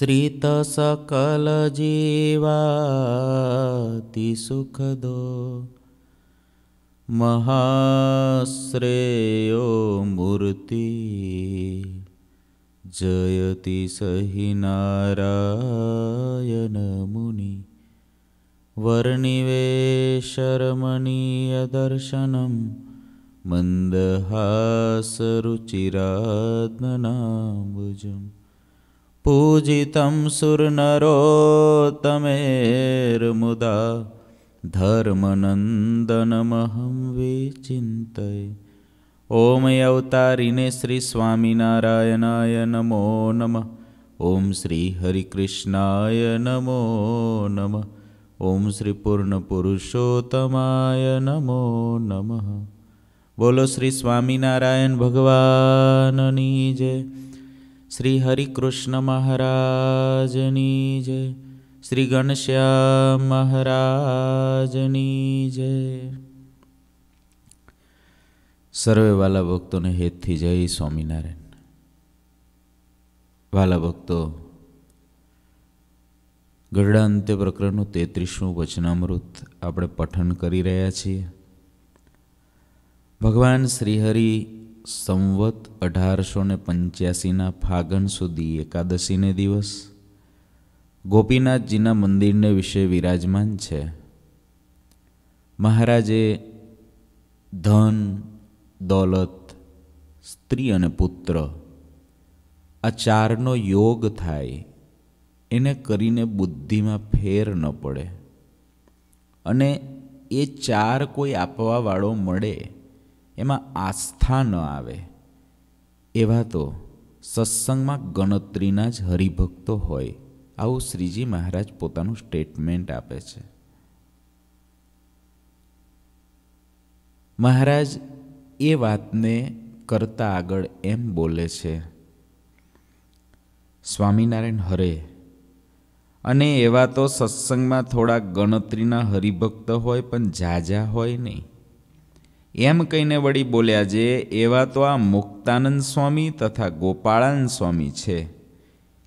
श्रितसकलजीवातिसुखदो महाश्रेयो मूर्ति जयति सहि नारायणमुनि वर्णिवेशर्मणीयदर्शनं मन्दहासरुचिरात्मनाम्बुजम् पूजितं सुरनरोत्तमेर्मुदा ધર્મનંદનમહં વિચિંતય ઓમ અવતારીને શ્રી સ્વામિનારાયણાય નમો નમ ઓમ શ્રી હરિકૃષ્ણાય નમો નમ ઓમ શ્રી પૂર્ણ પુરુષોત્તમાય નમો નમ બોલો શ્રી સ્વામિનારાયણ ભગવાનની જય શ્રી હરિકૃષ્ણ મહારાજની જય શ્રી ગણશ્યામ મહારાજની જય સર્વે વાલા ભક્તોને હેતથી જય સ્વામિનારાયણ વાલા ભક્તો ગરડા અંત્ય પ્રકરણનું તેત્રીસનું વચનામૃત આપણે પઠન કરી રહ્યા છીએ ભગવાન શ્રીહરિ સંવત અઢારસો ને પંચ્યાસીના ફાગણ સુધી એકાદશીને દિવસ ગોપીનાથજીના મંદિરને વિશે વિરાજમાન છે મહારાજે ધન દોલત સ્ત્રી અને પુત્ર આ ચારનો યોગ થાય એને કરીને બુદ્ધિમાં ફેર ન પડે અને એ ચાર કોઈ આપવાવાળો મળે એમાં આસ્થા ન આવે એવા તો સત્સંગમાં ગણતરીના જ હરિભક્તો હોય આવું શ્રીજી મહારાજ પોતાનું સ્ટેટમેન્ટ આપે છે મહારાજ એ વાતને કરતા આગળ એમ બોલે છે સ્વામિનારાયણ હરે અને એવા તો સત્સંગમાં થોડા ગણતરીના હરિભક્ત હોય પણ ઝાઝા હોય નહીં એમ કહીને વળી બોલ્યા જે એવા તો આ મુક્તાનંદ સ્વામી તથા ગોપાળાનંદ સ્વામી છે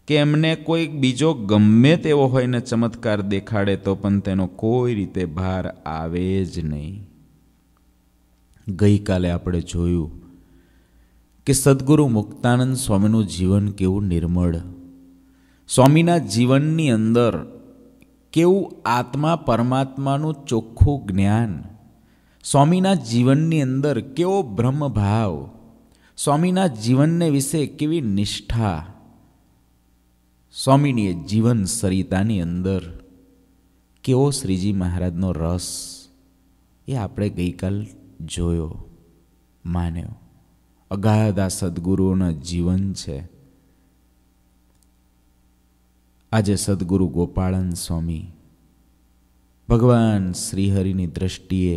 કે એમને કોઈક બીજો ગમે તેવો હોય ને ચમત્કાર દેખાડે તો પણ તેનો કોઈ રીતે ભાર આવે જ નહીં ગઈકાલે આપણે જોયું કે સદગુરુ મુક્તાનંદ સ્વામીનું જીવન કેવું નિર્મળ સ્વામીના જીવનની અંદર કેવું આત્મા પરમાત્માનું ચોખ્ખું જ્ઞાન સ્વામીના જીવનની અંદર કેવો બ્રહ્મભાવ સ્વામીના જીવનને વિશે કેવી નિષ્ઠા સ્વામીની જીવન સરિતાની અંદર કેવો શ્રીજી મહારાજનો રસ એ આપણે ગઈકાલ જોયો માન્યો અગાધા સદગુરુઓના જીવન છે આજે સદગુરુ ગોપાળન સ્વામી ભગવાન શ્રીહરિની દ્રષ્ટિએ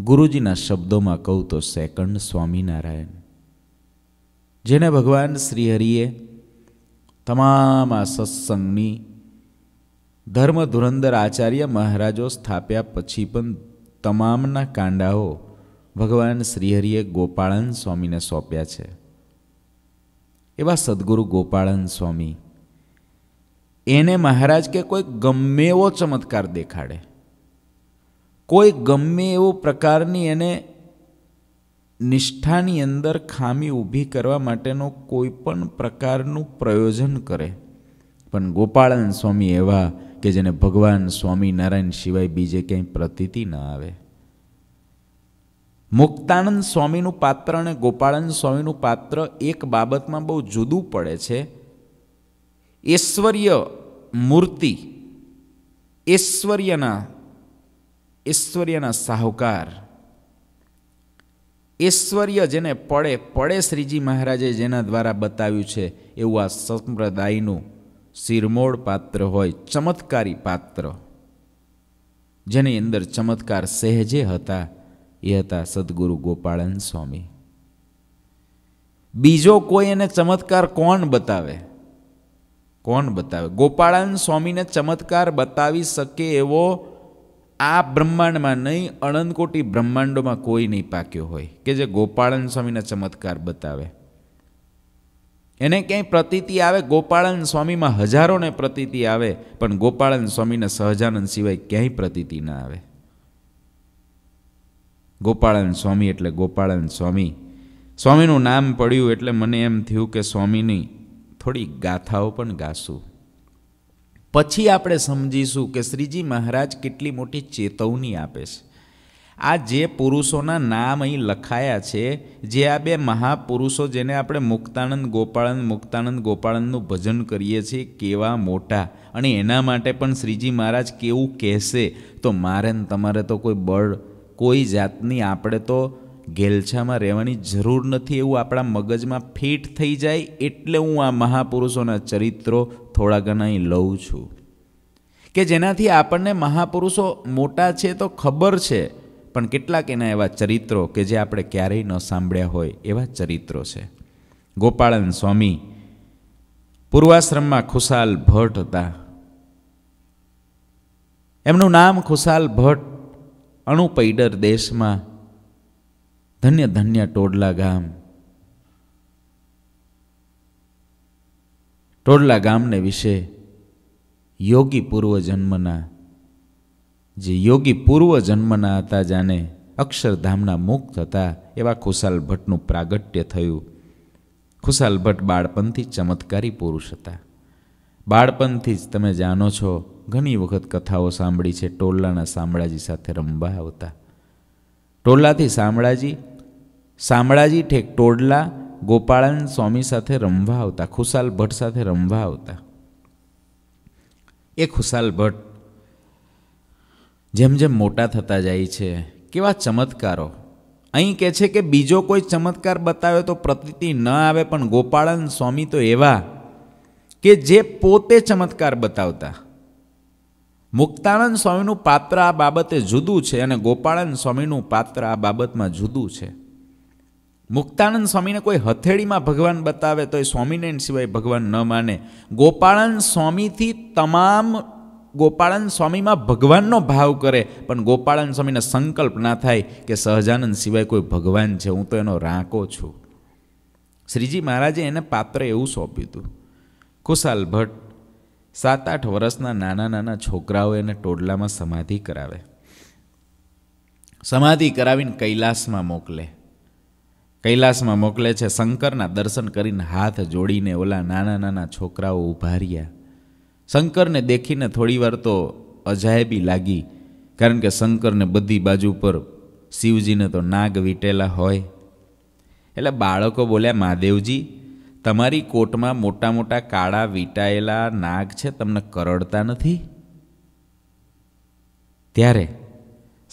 ગુરુજીના શબ્દોમાં કહું તો સેકન્ડ સ્વામિનારાયણ જેને ભગવાન શ્રીહરિએ તમામ આ સત્સંગની ધર્મ ધુરંધર આચાર્ય મહારાજો સ્થાપ્યા પછી પણ તમામના કાંડાઓ ભગવાન શ્રીહરિએ ગોપાળન સ્વામીને સોંપ્યા છે એવા સદગુરુ ગોપાળન સ્વામી એને મહારાજ કે કોઈ ગમે એવો ચમત્કાર દેખાડે કોઈ ગમે એવો પ્રકારની એને નિષ્ઠાની અંદર ખામી ઊભી કરવા માટેનો કોઈ પણ પ્રકારનું પ્રયોજન કરે પણ ગોપાળન સ્વામી એવા કે જેને ભગવાન સ્વામિનારાયણ સિવાય બીજે ક્યાંય પ્રતીતિ ન આવે મુક્તાનંદ સ્વામીનું પાત્ર અને ગોપાળન સ્વામીનું પાત્ર એક બાબતમાં બહુ જુદું પડે છે ઐશ્વર્ય મૂર્તિ ઐશ્વર્યના ઐશ્વર્યના સાહુકાર ઐશ્વર્ય જેને પડે પડે શ્રીજી મહારાજે જેના દ્વારા બતાવ્યું છે એવું આ સંપ્રદાયનું શિરમોળ પાત્ર હોય ચમત્કારી પાત્ર જેની અંદર ચમત્કાર સહેજે હતા એ હતા સદગુરુ ગોપાળન સ્વામી બીજો કોઈ એને ચમત્કાર કોણ બતાવે કોણ બતાવે ગોપાળાન સ્વામીને ચમત્કાર બતાવી શકે એવો આ બ્રહ્માંડમાં નહીં અણનકોટી બ્રહ્માંડોમાં કોઈ નહીં પાક્યો હોય કે જે ગોપાળન સ્વામીના ચમત્કાર બતાવે એને ક્યાંય પ્રતીતિ આવે ગોપાળન સ્વામીમાં હજારોને પ્રતીતિ આવે પણ ગોપાળન સ્વામીના સહજાનંદ સિવાય ક્યાંય પ્રતીતિ ના આવે ગોપાળન સ્વામી એટલે ગોપાળન સ્વામી સ્વામીનું નામ પડ્યું એટલે મને એમ થયું કે સ્વામીની થોડી ગાથાઓ પણ ગાશું પછી આપણે સમજીશું કે શ્રીજી મહારાજ કેટલી મોટી ચેતવણી આપે છે આ જે પુરુષોના નામ અહીં લખાયા છે જે આ બે મહાપુરુષો જેને આપણે મુક્તાનંદ ગોપાળન મુક્તાનંદ ગોપાળનનું ભજન કરીએ છીએ કેવા મોટા અને એના માટે પણ શ્રીજી મહારાજ કેવું કહેશે તો મારે ને તમારે તો કોઈ બળ કોઈ જાતની આપણે તો ગેલછામાં રહેવાની જરૂર નથી એવું આપણા મગજમાં ફિટ થઈ જાય એટલે હું આ મહાપુરુષોના ચરિત્રો થોડા ઘણા લઉં છું કે જેનાથી આપણને મહાપુરુષો મોટા છે તો ખબર છે પણ કેટલાક એના એવા ચરિત્રો કે જે આપણે ક્યારેય ન સાંભળ્યા હોય એવા ચરિત્રો છે ગોપાળન સ્વામી પૂર્વાશ્રમમાં ખુશાલ ભટ્ટ હતા એમનું નામ ખુશાલ ભટ્ટ અણુપૈડર દેશમાં ધન્ય ધન્ય ટોડલા ગામ ટોડલા ગામને વિશે યોગી પૂર્વ જન્મના જે યોગી પૂર્વ જન્મના હતા જાને અક્ષરધામના મુક્ત હતા એવા ખુશાલ ભટ્ટનું પ્રાગટ્ય થયું ખુશાલ ભટ્ટ બાળપણથી ચમત્કારી પુરુષ હતા બાળપણથી જ તમે જાણો છો ઘણી વખત કથાઓ સાંભળી છે ટોલાના શામળાજી સાથે રમવા આવતા ટોલાથી શામળાજી શામળાજી ઠેક ટોડલા ગોપાળાનંદ સ્વામી સાથે રમવા આવતા ખુશાલ ભટ્ટ સાથે રમવા આવતા એ ખુશાલ ભટ્ટ જેમ જેમ મોટા થતા જાય છે કેવા ચમત્કારો અહીં કહે છે કે બીજો કોઈ ચમત્કાર બતાવે તો પ્રતિતિ ન આવે પણ ગોપાળાનંદ સ્વામી તો એવા કે જે પોતે ચમત્કાર બતાવતા મુક્તાનંદ સ્વામીનું પાત્ર આ બાબતે જુદું છે અને ગોપાળાનંદ સ્વામીનું પાત્ર આ બાબતમાં જુદું છે મુક્તાનંદ સ્વામીને કોઈ હથેળીમાં ભગવાન બતાવે તો એ સ્વામિનારાયણ સિવાય ભગવાન ન માને ગોપાળાનંદ સ્વામીથી તમામ ગોપાળાનંદ સ્વામીમાં ભગવાનનો ભાવ કરે પણ ગોપાળન સ્વામીને સંકલ્પ ના થાય કે સહજાનંદ સિવાય કોઈ ભગવાન છે હું તો એનો રાંકો છું શ્રીજી મહારાજે એને પાત્ર એવું સોંપ્યું હતું ખુશાલ ભટ્ટ સાત આઠ વર્ષના નાના નાના છોકરાઓ એને ટોડલામાં સમાધિ કરાવે સમાધિ કરાવીને કૈલાસમાં મોકલે કૈલાસમાં મોકલે છે શંકરના દર્શન કરીને હાથ જોડીને ઓલા નાના નાના છોકરાઓ ઊભા રહ્યા શંકરને દેખીને થોડીવાર તો અજાયબી લાગી કારણ કે શંકરને બધી બાજુ પર શિવજીને તો નાગ વીટેલા હોય એટલે બાળકો બોલ્યા મહાદેવજી તમારી કોટમાં મોટા મોટા કાળા વીટાયેલા નાગ છે તમને કરડતા નથી ત્યારે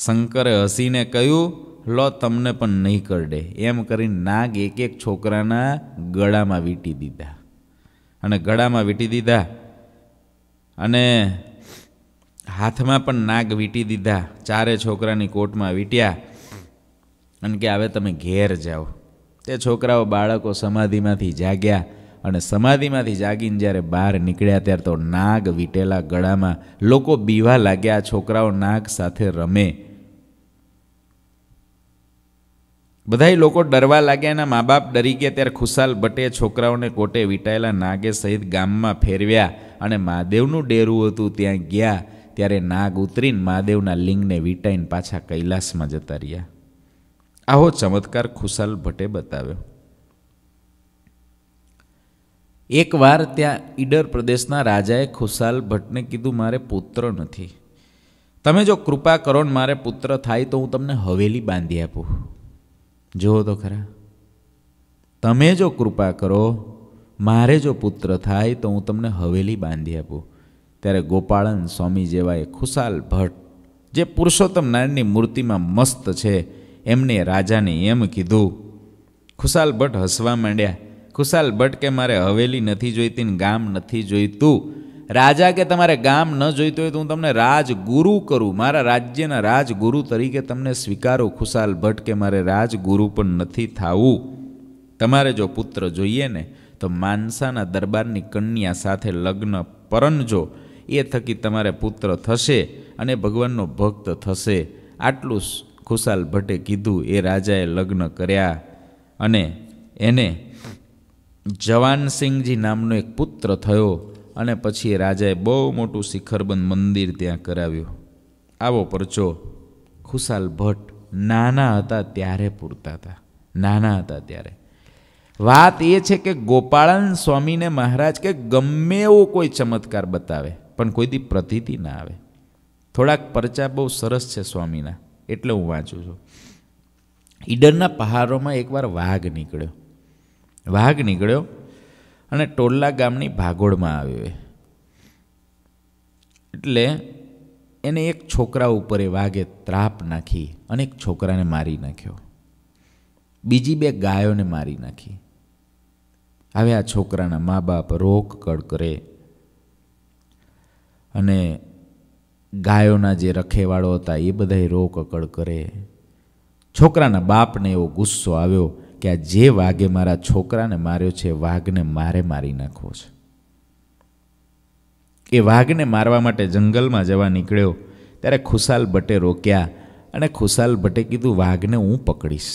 શંકરે હસીને કહ્યું લો તમને પણ નહીં કરડે એમ કરીને નાગ એક એક છોકરાના ગળામાં વીંટી દીધા અને ગળામાં વીંટી દીધા અને હાથમાં પણ નાગ વીંટી દીધા ચારે છોકરાની કોટમાં વીંટ્યા અને કે હવે તમે ઘેર જાઓ તે છોકરાઓ બાળકો સમાધિમાંથી જાગ્યા અને સમાધિમાંથી જાગીને જ્યારે બહાર નીકળ્યા ત્યારે તો નાગ વીટેલા ગળામાં લોકો બીવા લાગ્યા છોકરાઓ નાગ સાથે રમે બધા લોકો ડરવા લાગ્યા એના મા બાપ ડરી ગયા ત્યારે ખુશાલ ભટ્ટે છોકરાઓને કોટે વીંટાયેલા નાગે સહિત ગામમાં ફેરવ્યા અને મહાદેવનું ડેરું હતું ત્યાં ગયા ત્યારે નાગ ઉતરીને મહાદેવના લિંગને વીંટાઈને પાછા કૈલાસમાં જતા રહ્યા આવો ચમત્કાર ખુશાલ ભટ્ટે બતાવ્યો એકવાર ત્યાં ઈડર પ્રદેશના રાજાએ ખુશાલ ભટ્ટને કીધું મારે પુત્ર નથી તમે જો કૃપા કરો ને મારે પુત્ર થાય તો હું તમને હવેલી બાંધી આપું જુઓ તો ખરા તમે જો કૃપા કરો મારે જો પુત્ર થાય તો હું તમને હવેલી બાંધી આપું ત્યારે ગોપાળન સ્વામી જેવા એ ખુશાલ ભટ્ટ જે પુરુષોત્તમ નારાયણની મૂર્તિમાં મસ્ત છે એમને રાજાને એમ કીધું ખુશાલ ભટ્ટ હસવા માંડ્યા ખુશાલ ભટ્ટ કે મારે હવેલી નથી જોઈતી ને ગામ નથી જોઈતું રાજા કે તમારે ગામ ન જોઈતું હોય તો હું તમને રાજગુરુ કરું મારા રાજ્યના રાજગુરુ તરીકે તમને સ્વીકારો ખુશાલ ભટ્ટ કે મારે રાજગુરુ પણ નથી થવું તમારે જો પુત્ર જોઈએ ને તો માનસાના દરબારની કન્યા સાથે લગ્ન પરણજો એ થકી તમારે પુત્ર થશે અને ભગવાનનો ભક્ત થશે આટલું જ ખુશાલ ભટ્ટે કીધું એ રાજાએ લગ્ન કર્યા અને એને જવાનસિંહજી નામનો એક પુત્ર થયો અને પછી રાજાએ બહુ મોટું શિખરબંધ મંદિર ત્યાં કરાવ્યું આવો પરચો ખુશાલ ભટ્ટ નાના હતા ત્યારે પૂરતા હતા નાના હતા ત્યારે વાત એ છે કે ગોપાળન સ્વામીને મહારાજ કે ગમે એવો કોઈ ચમત્કાર બતાવે પણ કોઈથી પ્રતિતિ ના આવે થોડાક પરચા બહુ સરસ છે સ્વામીના એટલે હું વાંચું છું ઈડરના પહાડોમાં એકવાર વાઘ નીકળ્યો વાઘ નીકળ્યો અને ટોલ્લા ગામની ભાગોળમાં આવ્યો એટલે એને એક છોકરા ઉપર એ વાઘે ત્રાપ નાખી અને એક છોકરાને મારી નાખ્યો બીજી બે ગાયોને મારી નાખી હવે આ છોકરાના મા બાપ રોકકળ કરે અને ગાયોના જે રખેવાળો હતા એ બધાએ રોકકળ કરે છોકરાના બાપને એવો ગુસ્સો આવ્યો કે આ જે વાઘે મારા છોકરાને માર્યો છે એ વાઘને મારે મારી નાખવો છે એ વાઘને મારવા માટે જંગલમાં જવા નીકળ્યો ત્યારે ખુશાલ ભટ્ટે રોક્યા અને ખુશાલ ભટ્ટે કીધું વાઘને હું પકડીશ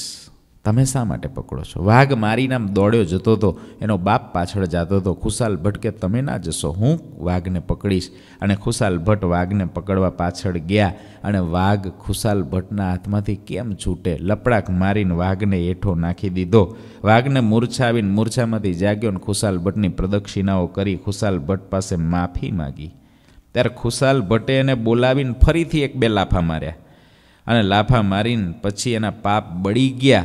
તમે શા માટે પકડો છો વાઘ મારીને આમ દોડ્યો જતો હતો એનો બાપ પાછળ જતો હતો ખુશાલ ભટ્ટ કે તમે ના જશો હું વાઘને પકડીશ અને ખુશાલ ભટ્ટ વાઘને પકડવા પાછળ ગયા અને વાઘ ખુશાલ ભટ્ટના હાથમાંથી કેમ છૂટે લપડાક મારીને વાઘને હેઠો નાખી દીધો વાઘને મૂર્છાવીને મૂર્છામાંથી જાગ્યો અને ખુશાલ ભટ્ટની પ્રદક્ષિણાઓ કરી ખુશાલ ભટ્ટ પાસે માફી માગી ત્યારે ખુશાલ ભટ્ટે એને બોલાવીને ફરીથી એક બે લાફા માર્યા અને લાફા મારીને પછી એના પાપ બળી ગયા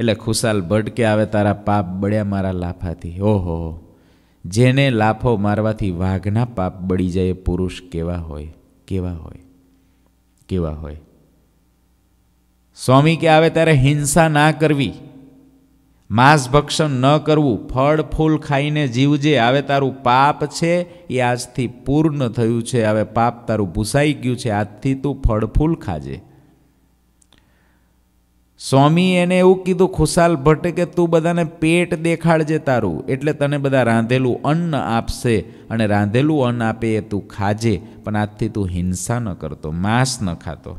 એટલે ખુશાલ ભટકે આવે તારા પાપ બળ્યા મારા લાફાથી ઓહો જેને લાફો મારવાથી વાઘના પાપ બળી જાય પુરુષ કેવા હોય કેવા હોય કેવા હોય સ્વામી કે આવે ત્યારે હિંસા ના કરવી માંસભક્ષણ ન કરવું ફળ ફૂલ ખાઈને જીવજે આવે તારું પાપ છે એ આજથી પૂર્ણ થયું છે હવે પાપ તારું ભૂસાઈ ગયું છે આજથી તું ફળ ફૂલ ખાજે સ્વામી એને એવું કીધું ખુશાલ ભટ્ટે કે તું બધાને પેટ દેખાડજે તારું એટલે તને બધા રાંધેલું અન્ન આપશે અને રાંધેલું અન્ન આપે એ તું ખાજે પણ આજથી તું હિંસા ન કરતો માંસ ન ખાતો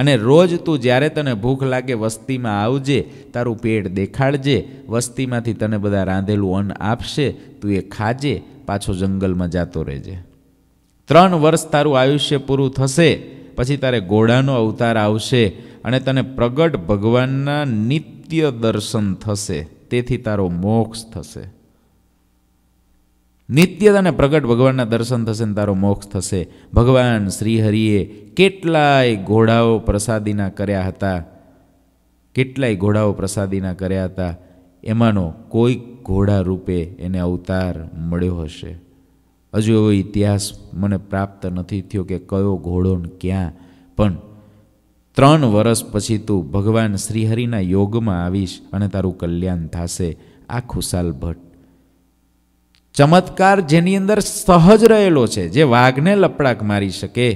અને રોજ તું જ્યારે તને ભૂખ લાગે વસ્તીમાં આવજે તારું પેટ દેખાડજે વસ્તીમાંથી તને બધા રાંધેલું અન્ન આપશે તું એ ખાજે પાછો જંગલમાં જતો રહેજે ત્રણ વર્ષ તારું આયુષ્ય પૂરું થશે પછી તારે ઘોડાનો અવતાર આવશે અને તને પ્રગટ ભગવાનના નિત્ય દર્શન થશે તેથી તારો મોક્ષ થશે નિત્ય તને પ્રગટ ભગવાનના દર્શન થશે ને તારો મોક્ષ થશે ભગવાન શ્રીહરિએ કેટલાય ઘોડાઓ પ્રસાદીના કર્યા હતા કેટલાય ઘોડાઓ પ્રસાદીના કર્યા હતા એમાંનો કોઈક ઘોડા રૂપે એને અવતાર મળ્યો હશે હજુ એવો ઇતિહાસ મને પ્રાપ્ત નથી થયો કે કયો ઘોડો ને ક્યાં પણ ત્રણ વર્ષ પછી તું ભગવાન શ્રીહરિના યોગમાં આવીશ અને તારું કલ્યાણ થશે આ ખુશાલ ભટ્ટ ચમત્કાર જેની અંદર સહજ રહેલો છે જે વાઘને લપડાક મારી શકે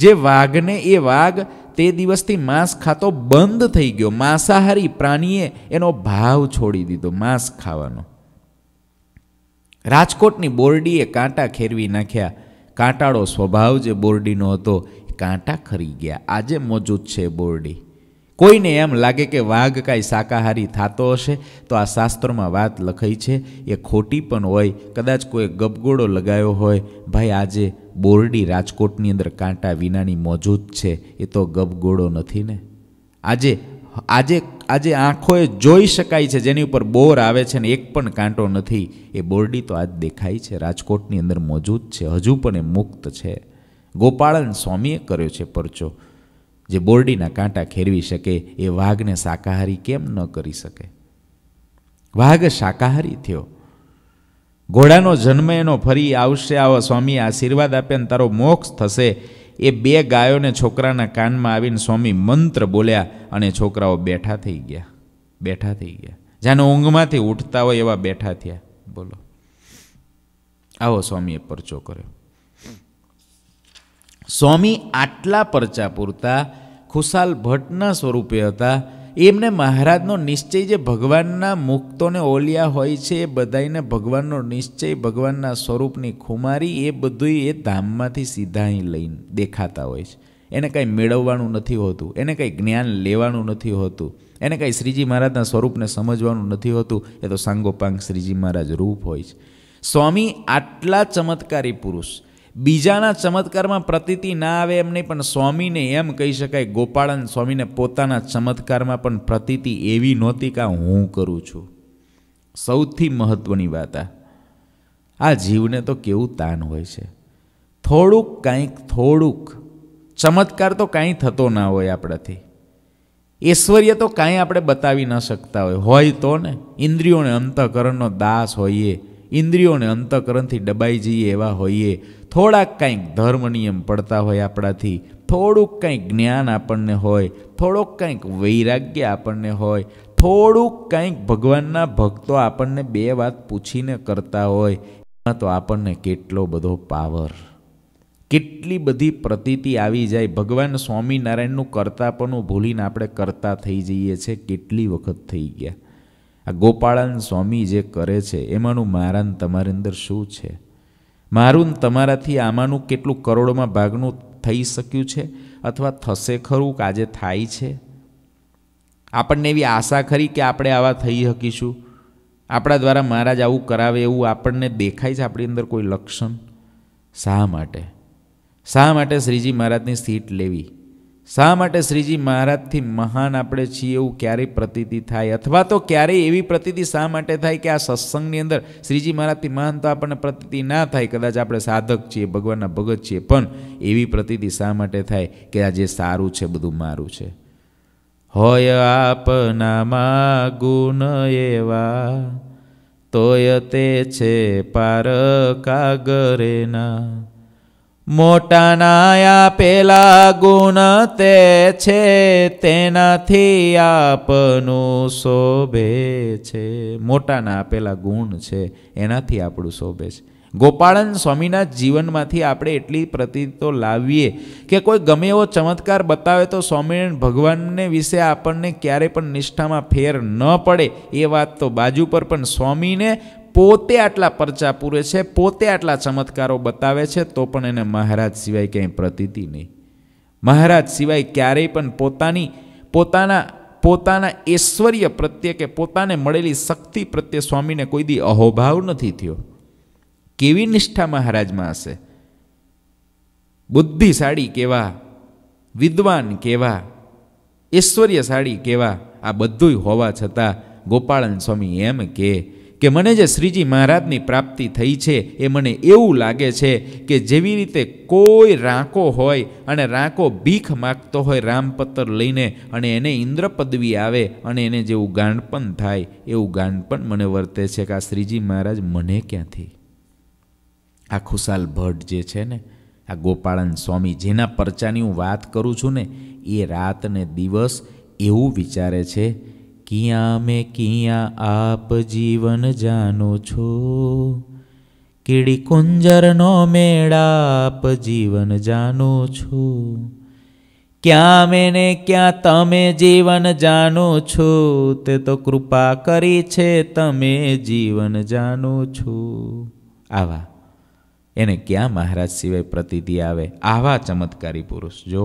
જે વાઘને એ વાઘ તે દિવસથી માંસ ખાતો બંધ થઈ ગયો માંસાહારી પ્રાણીએ એનો ભાવ છોડી દીધો માંસ ખાવાનો રાજકોટની બોરડીએ કાંટા ખેરવી નાખ્યા કાંટાળો સ્વભાવ જે બોરડીનો હતો કાંટા ખરી ગયા આજે મોજૂદ છે બોરડી કોઈને એમ લાગે કે વાઘ કાંઈ શાકાહારી થતો હશે તો આ શાસ્ત્રોમાં વાત લખાઈ છે એ ખોટી પણ હોય કદાચ કોઈ ગબગોડો લગાયો હોય ભાઈ આજે બોરડી રાજકોટની અંદર કાંટા વિનાની મોજૂદ છે એ તો ગબગોડો નથી ને આજે આજે આજે આંખોએ જોઈ શકાય છે જેની ઉપર બોર આવે છે ને એક પણ કાંટો નથી એ બોરડી તો આજ દેખાય છે રાજકોટની અંદર મોજૂદ છે હજુ પણ એ મુક્ત છે ગોપાળન સ્વામીએ કર્યો છે પરચો જે બોરડીના કાંટા ખેરવી શકે એ વાઘને શાકાહારી કેમ ન કરી શકે વાઘ શાકાહારી થયો ઘોડાનો જન્મ એનો ફરી આવશે આવો સ્વામી આશીર્વાદ આપે ને તારો મોક્ષ થશે એ બે ગાયોને છોકરાના કાનમાં આવીને સ્વામી મંત્ર બોલ્યા અને છોકરાઓ બેઠા થઈ ગયા બેઠા થઈ ગયા જાણે ઊંઘમાંથી ઉઠતા હોય એવા બેઠા થયા બોલો આવો સ્વામીએ પરચો કર્યો સ્વામી આટલા પરચા પૂરતા ખુશાલ ભટ્ટના સ્વરૂપે હતા એમને મહારાજનો નિશ્ચય જે ભગવાનના મુક્તોને ઓલિયા હોય છે એ બધાને ભગવાનનો નિશ્ચય ભગવાનના સ્વરૂપની ખુમારી એ બધું એ ધામમાંથી સીધા અહીં લઈને દેખાતા હોય છે એને કાંઈ મેળવવાનું નથી હોતું એને કાંઈ જ્ઞાન લેવાનું નથી હોતું એને કાંઈ શ્રીજી મહારાજના સ્વરૂપને સમજવાનું નથી હોતું એ તો સાંગોપાંગ શ્રીજી મહારાજ રૂપ હોય છે સ્વામી આટલા ચમત્કારી પુરુષ બીજાના ચમત્કારમાં પ્રતીતિ ના આવે એમ નહીં પણ સ્વામીને એમ કહી શકાય ગોપાળન સ્વામીને પોતાના ચમત્કારમાં પણ પ્રતીતિ એવી નહોતી કે હું કરું છું સૌથી મહત્ત્વની વાત આ આ જીવને તો કેવું તાન હોય છે થોડુંક કાંઈક થોડુંક ચમત્કાર તો કાંઈ થતો ના હોય આપણાથી ઐશ્વર્ય તો કાંઈ આપણે બતાવી ન શકતા હોય હોય તો ને ઇન્દ્રિયોને અંતઃકરણનો દાસ હોઈએ ઇન્દ્રિયોને અંતઃકરણથી દબાઈ જઈએ એવા હોઈએ થોડાક કંઈક ધર્મ નિયમ પડતા હોય આપણાથી થોડુંક કંઈક જ્ઞાન આપણને હોય થોડોક કંઈક વૈરાગ્ય આપણને હોય થોડુંક કંઈક ભગવાનના ભક્તો આપણને બે વાત પૂછીને કરતા હોય એમાં તો આપણને કેટલો બધો પાવર કેટલી બધી પ્રતીતિ આવી જાય ભગવાન સ્વામિનારાયણનું પણ ભૂલીને આપણે કરતા થઈ જઈએ છીએ કેટલી વખત થઈ ગયા આ ગોપાળાન સ્વામી જે કરે છે એમાંનું મારાન તમારી અંદર શું છે મારું તમારાથી આમાંનું કેટલું કરોડોમાં ભાગનું થઈ શક્યું છે અથવા થશે ખરું કે આજે થાય છે આપણને એવી આશા ખરી કે આપણે આવા થઈ શકીશું આપણા દ્વારા મહારાજ આવું કરાવે એવું આપણને દેખાય છે આપણી અંદર કોઈ લક્ષણ શા માટે શા માટે શ્રીજી મહારાજની સીટ લેવી શા માટે શ્રીજી મહારાજથી મહાન આપણે છીએ એવું ક્યારેય પ્રતીતિ થાય અથવા તો ક્યારેય એવી પ્રતીતિ શા માટે થાય કે આ સત્સંગની અંદર શ્રીજી મહારાજથી મહાન તો આપણને પ્રતીતિ ના થાય કદાચ આપણે સાધક છીએ ભગવાનના ભગત છીએ પણ એવી પ્રતીતિ શા માટે થાય કે આ જે સારું છે બધું મારું છે હોય આપનામાં ગુણ એવા તોય તે છે પાર કાગરેના મોટાનાયા આપેલા ગુણ તે છે તેનાથી આપનું શોભે છે મોટાના આપેલા ગુણ છે એનાથી આપણું શોભે છે ગોપાળન સ્વામીના જીવનમાંથી આપણે એટલી પ્રતિ લાવીએ કે કોઈ ગમે એવો ચમત્કાર બતાવે તો સ્વામિનારાયણ ભગવાનને વિશે આપણને ક્યારે પણ નિષ્ઠામાં ફેર ન પડે એ વાત તો બાજુ પર પણ સ્વામીને પોતે આટલા પરચા પૂરે છે પોતે આટલા ચમત્કારો બતાવે છે તો પણ એને મહારાજ સિવાય ક્યાંય પ્રતીતિ નહીં મહારાજ સિવાય ક્યારેય પણ પોતાની પોતાના પોતાના ઐશ્વર્ય પ્રત્યે કે પોતાને મળેલી શક્તિ પ્રત્યે સ્વામીને કોઈ દી અહોભાવ નથી થયો કેવી નિષ્ઠા મહારાજમાં હશે બુદ્ધિશાળી કેવા વિદ્વાન કેવા ઐશ્વર્યશાળી કેવા આ બધું હોવા છતાં ગોપાળન સ્વામી એમ કે કે મને જે શ્રીજી મહારાજની પ્રાપ્તિ થઈ છે એ મને એવું લાગે છે કે જેવી રીતે કોઈ રાંકો હોય અને રાંકો ભીખ માગતો હોય રામપત્ર લઈને અને એને ઇન્દ્ર પદવી આવે અને એને જેવું ગાંડપણ થાય એવું ગાંડપણ મને વર્તે છે કે આ શ્રીજી મહારાજ મને ક્યાંથી આ ખુશાલ ભટ્ટ જે છે ને આ ગોપાળન સ્વામી જેના પરચાની હું વાત કરું છું ને એ રાત ને દિવસ એવું વિચારે છે કિયા મેં કિયા આપ જીવન જાણો છો કીડી કુંજરનો મેળા આપ જીવન જાણો છો ક્યાં મેને ક્યાં તમે જીવન જાણો છો તે તો કૃપા કરી છે તમે જીવન જાણો છો આવા એને ક્યાં મહારાજ સિવાય પ્રતિતિ આવે આવા ચમત્કારી પુરુષ જો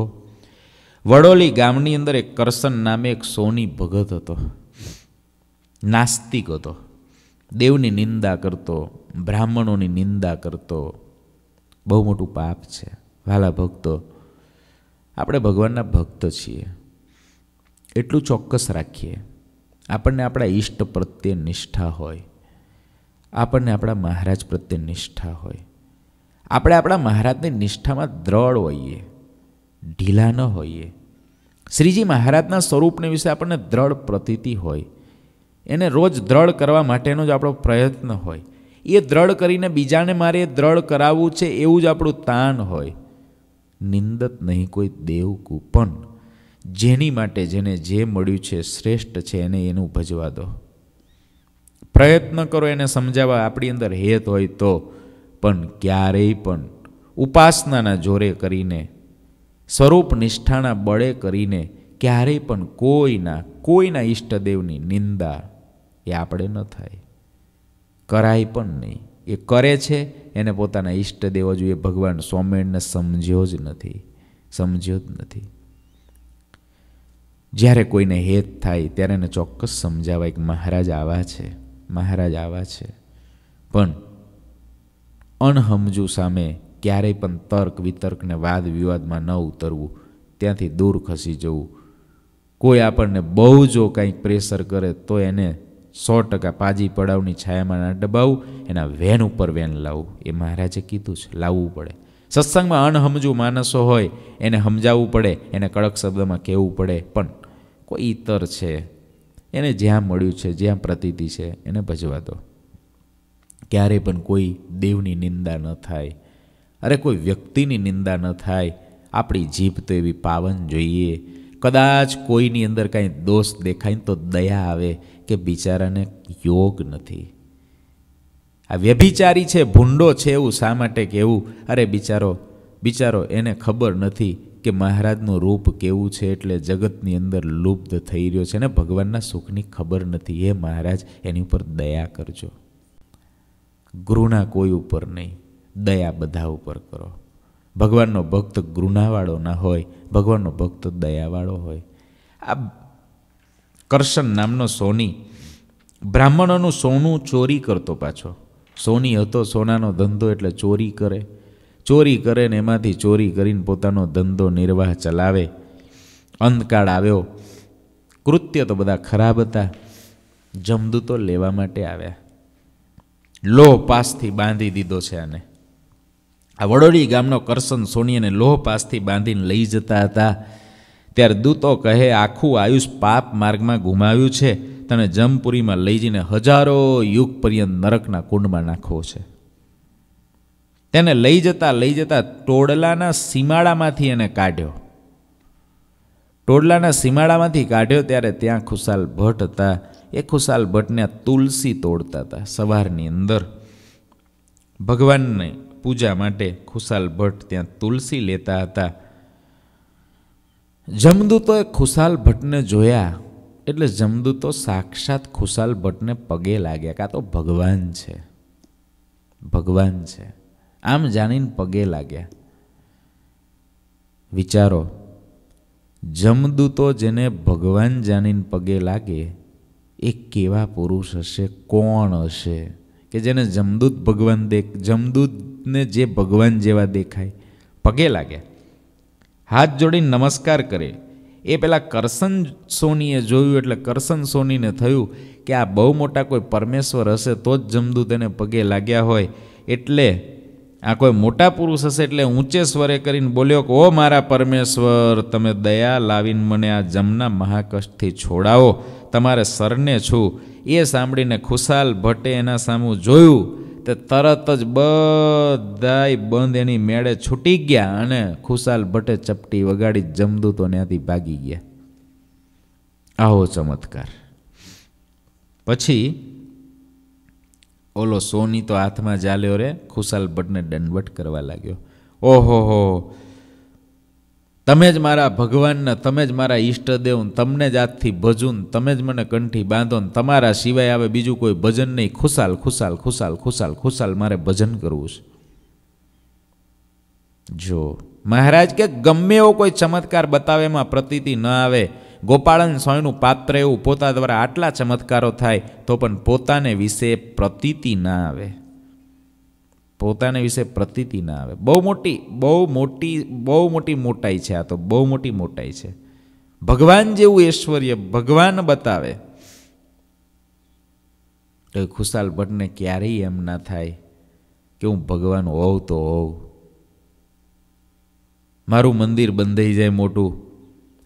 વડોલી ગામની અંદર એક કરસન નામે એક સોની ભગત હતો નાસ્તિક હતો દેવની નિંદા કરતો બ્રાહ્મણોની નિંદા કરતો બહુ મોટું પાપ છે વાલા ભક્તો આપણે ભગવાનના ભક્ત છીએ એટલું ચોક્કસ રાખીએ આપણને આપણા ઈષ્ટ પ્રત્યે નિષ્ઠા હોય આપણને આપણા મહારાજ પ્રત્યે નિષ્ઠા હોય આપણે આપણા મહારાજની નિષ્ઠામાં દ્રઢ હોઈએ ઢીલા ન હોઈએ શ્રીજી મહારાજના સ્વરૂપને વિશે આપણને દ્રઢ પ્રતીતિ હોય એને રોજ દ્રઢ કરવા માટેનો જ આપણો પ્રયત્ન હોય એ દ્રઢ કરીને બીજાને મારે દ્રઢ કરાવવું છે એવું જ આપણું તાન હોય નિંદત નહીં કોઈ દેવ કૂપન જેની માટે જેને જે મળ્યું છે શ્રેષ્ઠ છે એને એનું ભજવા દો પ્રયત્ન કરો એને સમજાવવા આપણી અંદર હેત હોય તો પણ ક્યારેય પણ ઉપાસનાના જોરે કરીને સ્વરૂપ નિષ્ઠાના બળે કરીને ક્યારેય પણ કોઈના કોઈના ઈષ્ટદેવની નિંદા એ આપણે ન થાય કરાય પણ નહીં એ કરે છે એને પોતાના ઈષ્ટદેવ હજુ એ ભગવાન સ્વામિનારાયણને સમજ્યો જ નથી સમજ્યો જ નથી જ્યારે કોઈને હેત થાય ત્યારે એને ચોક્કસ સમજાવાય કે મહારાજ આવા છે મહારાજ આવા છે પણ અણહમજુ સામે ક્યારેય પણ તર્ક વિતર્કને વાદ વિવાદમાં ન ઉતરવું ત્યાંથી દૂર ખસી જવું કોઈ આપણને બહુ જો કંઈક પ્રેશર કરે તો એને સો ટકા પાજી પડાવની છાયામાં ના દબાવું એના વેન ઉપર વેન લાવવું એ મહારાજે કીધું છે લાવવું પડે સત્સંગમાં અણહમજુ માણસો હોય એને સમજાવવું પડે એને કડક શબ્દમાં કહેવું પડે પણ કોઈ ઈતર છે એને જ્યાં મળ્યું છે જ્યાં પ્રતીતિ છે એને ભજવા દો ક્યારેય પણ કોઈ દેવની નિંદા ન થાય અરે કોઈ વ્યક્તિની નિંદા ન થાય આપણી જીભ તો એવી પાવન જોઈએ કદાચ કોઈની અંદર કાંઈ દોષ દેખાય તો દયા આવે કે બિચારાને યોગ નથી આ વ્યભિચારી છે ભૂંડો છે એવું શા માટે કહેવું અરે બિચારો બિચારો એને ખબર નથી કે મહારાજનું રૂપ કેવું છે એટલે જગતની અંદર લુપ્ત થઈ રહ્યો છે અને ભગવાનના સુખની ખબર નથી હે મહારાજ એની ઉપર દયા કરજો ગુરુના કોઈ ઉપર નહીં દયા બધા ઉપર કરો ભગવાનનો ભક્ત ગૃણાવાળો ના હોય ભગવાનનો ભક્ત દયાવાળો હોય આ કરશન નામનો સોની બ્રાહ્મણોનું સોનું ચોરી કરતો પાછો સોની હતો સોનાનો ધંધો એટલે ચોરી કરે ચોરી કરે ને એમાંથી ચોરી કરીને પોતાનો ધંધો નિર્વાહ ચલાવે અંધકાળ આવ્યો કૃત્ય તો બધા ખરાબ હતા જમદૂતો લેવા માટે આવ્યા લો પાસથી બાંધી દીધો છે આને આ વડોડી ગામનો કરસન સોનીને લોહ પાસથી બાંધીને લઈ જતા હતા ત્યારે દૂતો કહે આખું આયુષ પાપ માર્ગમાં ગુમાવ્યું છે તને જમપુરીમાં લઈ જઈને હજારો યુગ પર્યંત નરકના કુંડમાં નાખવો છે તેને લઈ જતા લઈ જતા ટોડલાના સીમાડામાંથી એને કાઢ્યો ટોડલાના સીમાડામાંથી કાઢ્યો ત્યારે ત્યાં ખુશાલ ભટ્ટ હતા એ ખુશાલ ભટ્ટને તુલસી તોડતા હતા સવારની અંદર ભગવાનને પૂજા માટે ખુશાલ ભટ્ટ ત્યાં તુલસી લેતા હતા જમદૂતોએ ખુશાલ ભટ્ટને જોયા એટલે જમદૂતો સાક્ષાત ખુશાલ ભટ્ટને પગે લાગ્યા કાં તો ભગવાન છે ભગવાન છે આમ જાણીને પગે લાગ્યા વિચારો જમદૂતો જેને ભગવાન જાણીને પગે લાગે એ કેવા પુરુષ હશે કોણ હશે કે જેને જમદૂત ભગવાન દેખ જમદૂતને જે ભગવાન જેવા દેખાય પગે લાગે હાથ જોડીને નમસ્કાર કરે એ પેલા કરસન સોનીએ જોયું એટલે કરસન સોનીને થયું કે આ બહુ મોટા કોઈ પરમેશ્વર હશે તો જ જમદૂત એને પગે લાગ્યા હોય એટલે આ કોઈ મોટા પુરુષ હશે એટલે ઊંચે સ્વરે કરીને બોલ્યો કે ઓ મારા પરમેશ્વર તમે દયા લાવીને મને આ જમના મહાકષ્ટથી છોડાવો તમારે સરને છું એ સાંભળીને ખુશાલ ભટ્ટે એના સામું જોયું તે તરત જ બધાય બંધ એની મેળે છૂટી ગયા અને ખુશાલ ભટ્ટે ચપટી વગાડી જમદું તો ત્યાંથી ભાગી ગયા આવો ચમત્કાર પછી ઓલો સોની તો હાથમાં ચાલ્યો રે ખુશાલ ભટ્ટને દંડવટ કરવા લાગ્યો ઓહો હો તમે જ મારા ભગવાનને તમે જ મારા ઈષ્ટદેવ તમને જ આજથી ભજુન તમે જ મને કંઠી બાંધો ને તમારા સિવાય આવે બીજું કોઈ ભજન નહીં ખુશાલ ખુશાલ ખુશાલ ખુશાલ ખુશાલ મારે ભજન કરવું છે જો મહારાજ કે ગમે એવો કોઈ ચમત્કાર બતાવે એમાં પ્રતીતિ ન આવે ગોપાળન સ્વામીનું પાત્ર એવું પોતા દ્વારા આટલા ચમત્કારો થાય તો પણ પોતાને વિશે પ્રતીતિ ના આવે પોતાને વિશે પ્રતીતિ ના આવે બહુ મોટી બહુ મોટી બહુ મોટી મોટાઈ છે આ તો બહુ મોટી મોટાઈ છે ભગવાન જેવું ઐશ્વર્ય ભગવાન બતાવે તો ખુશાલ ભટ્ટને ક્યારેય એમ ના થાય કે હું ભગવાન હોઉં તો હોઉં મારું મંદિર બંધાઈ જાય મોટું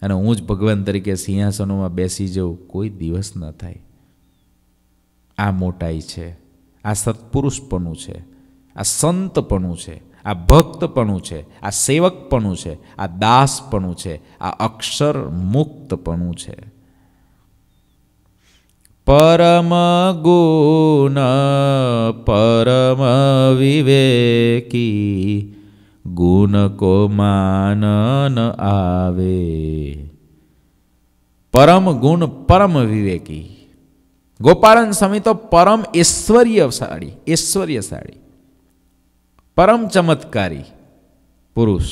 અને હું જ ભગવાન તરીકે સિંહાસનોમાં બેસી જઉં કોઈ દિવસ ન થાય આ મોટાઈ છે આ સત્પુરુષપણું છે આ સંતપણું છે આ ભક્તપણું છે આ સેવકપણું છે આ દાસપણું છે આ અક્ષર મુક્તપણું છે પરમ ગુણ પરમ વિવેકી ગુણ કો માન આવે પરમ ગુણ પરમ વિવેકી ગોપાલન સ્વામી તો પરમ ઐશ્વર્યશાળી ઐશ્વર્યશાળી પરમ ચમત્કારી પુરુષ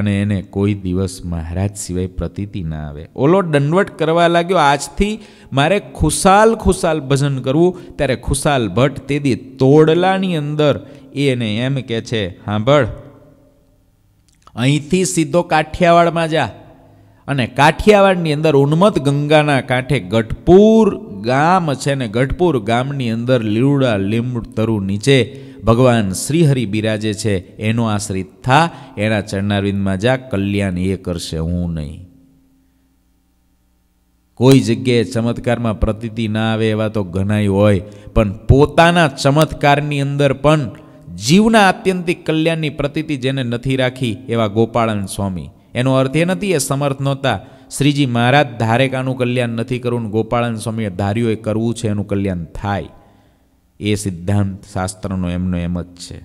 અને એને કોઈ દિવસ મહારાજ સિવાય પ્રતીતિ ના આવે ઓલો દંડવટ કરવા લાગ્યો આજથી મારે ખુશાલ ખુશાલ ભજન કરવું ત્યારે ખુશાલ ભટ્ટ તેદી તોડલાની અંદર એને એમ કે છે સાંભળ અહીંથી સીધો કાઠિયાવાડમાં જા અને કાઠિયાવાડની અંદર ઉન્મત ગંગાના કાંઠે ગઢપુર ગામ છે ને ગઢપુર ગામની અંદર લીંબ તરુ નીચે ભગવાન શ્રીહરિ બિરાજે છે એનો આશ્રિત થા એના ચરણારવિંદમાં જા કલ્યાણ એ કરશે હું નહીં કોઈ જગ્યાએ ચમત્કારમાં પ્રતીતિ ના આવે એવા તો ઘણાય હોય પણ પોતાના ચમત્કારની અંદર પણ જીવના આત્યંતિક કલ્યાણની પ્રતીતિ જેને નથી રાખી એવા ગોપાળન સ્વામી એનો અર્થ એ નથી એ સમર્થ નહોતા શ્રીજી મહારાજ ધારે કાનું કલ્યાણ નથી કરવું ગોપાળન સ્વામીએ ધાર્યું એ કરવું છે એનું કલ્યાણ થાય એ સિદ્ધાંત શાસ્ત્રનો એમનો એમ જ છે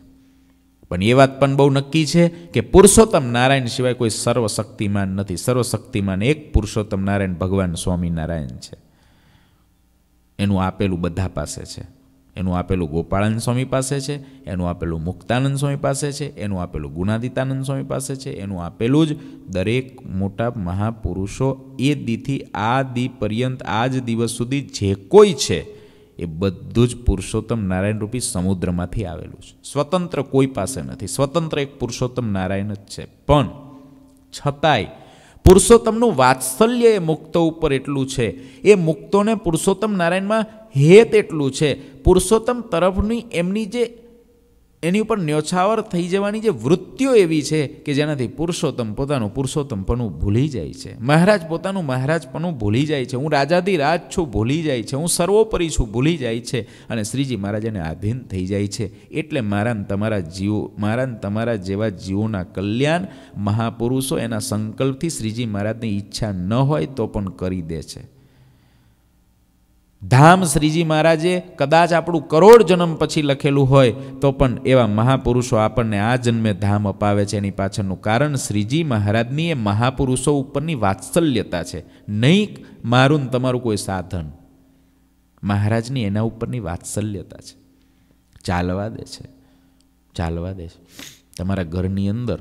પણ એ વાત પણ બહુ નક્કી છે કે પુરુષોત્તમ નારાયણ સિવાય કોઈ સર્વશક્તિમાન નથી સર્વશક્તિમાન એક પુરુષોત્તમ નારાયણ ભગવાન સ્વામિનારાયણ છે એનું આપેલું બધા પાસે છે એનું આપેલું ગોપાળાનંદ સ્વામી પાસે છે એનું આપેલું મુક્તાનંદ સ્વામી પાસે છે એનું આપેલું ગુણાદિતાનંદ સ્વામી પાસે છે એનું આપેલું જ દરેક મોટા મહાપુરુષો એ દીથી આ દી પર્યંત આ જ દિવસ સુધી જે કોઈ છે એ બધું જ પુરુષોત્તમ નારાયણ રૂપી સમુદ્રમાંથી આવેલું છે સ્વતંત્ર કોઈ પાસે નથી સ્વતંત્ર એક પુરુષોત્તમ નારાયણ જ છે પણ છતાંય પુરુષોત્તમનું વાત્સલ્ય એ મુક્ત ઉપર એટલું છે એ મુક્તોને પુરુષોત્તમ નારાયણમાં હેત એટલું છે પુરુષોત્તમ તરફની એમની જે એની ઉપર ન્યોછાવર થઈ જવાની જે વૃત્તિઓ એવી છે કે જેનાથી પુરુષોત્તમ પોતાનું પુરુષોત્તમપણું ભૂલી જાય છે મહારાજ પોતાનું મહારાજપણું ભૂલી જાય છે હું રાજાથી રાજ છું ભૂલી જાય છે હું સર્વોપરી છું ભૂલી જાય છે અને શ્રીજી મહારાજાને આધીન થઈ જાય છે એટલે મારાને તમારા જીવો મારાને તમારા જેવા જીવોના કલ્યાણ મહાપુરુષો એના સંકલ્પથી શ્રીજી મહારાજની ઈચ્છા ન હોય તો પણ કરી દે છે ધામ શ્રીજી મહારાજે કદાચ આપણું કરોડ જન્મ પછી લખેલું હોય તો પણ એવા મહાપુરુષો આપણને આ જન્મે ધામ અપાવે છે એની પાછળનું કારણ શ્રીજી મહારાજની એ મહાપુરુષો ઉપરની વાત્સલ્યતા છે નહીં મારું તમારું કોઈ સાધન મહારાજની એના ઉપરની વાત્સલ્યતા છે ચાલવા દે છે ચાલવા દે છે તમારા ઘરની અંદર